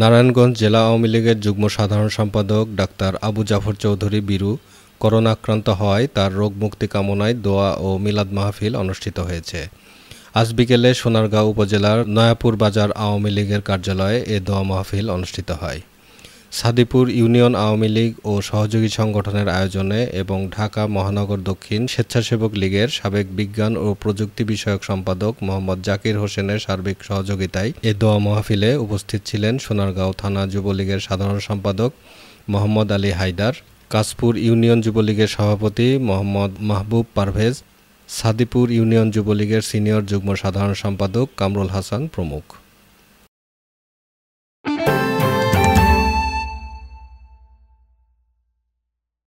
নারায়ণগঞ্জ জেলা আওয়ামী লীগের যুগ্ম সাধারণ সম্পাদক ডাক্তার আবু জাফর চৌধুরী বীরু করোনা আক্রান্ত হওয়ায় তার রোগ মুক্তি কামনায় দোয়া ও মিলাদ মাহফিল অনুষ্ঠিত হয়েছে আজ বিকেলে সোনারগাঁও উপজেলার নয়াপুর বাজার আওয়ামী লীগের কার্যালয়ে এ দোয়া মাহফিল অনুষ্ঠিত হয় সাদিপুর ইউনিয়ন আওয়ামী লীগ ও সহযোগী সংগঠনের আয়োজনে এবং ঢাকা মহানগর দক্ষিণ স্বেচ্ছাসেবক লীগের সাবেক বিজ্ঞান ও প্রযুক্তি বিষয়ক সম্পাদক মোহাম্মদ জাকির হোসেনের সার্বিক সহযোগিতায় এ দোয়া মাহফিলে উপস্থিত ছিলেন সোনারগাঁও থানা যুবলীগের সাধারণ সম্পাদক মোহাম্মদ আলী হায়দার কাশপুর ইউনিয়ন যুবলীগের সভাপতি মোহাম্মদ মাহবুব পারভেজ সাদিপুর ইউনিয়ন যুবলীগের সিনিয়র যুগ্ম সাধারণ সম্পাদক কামরুল হাসান প্রমুখ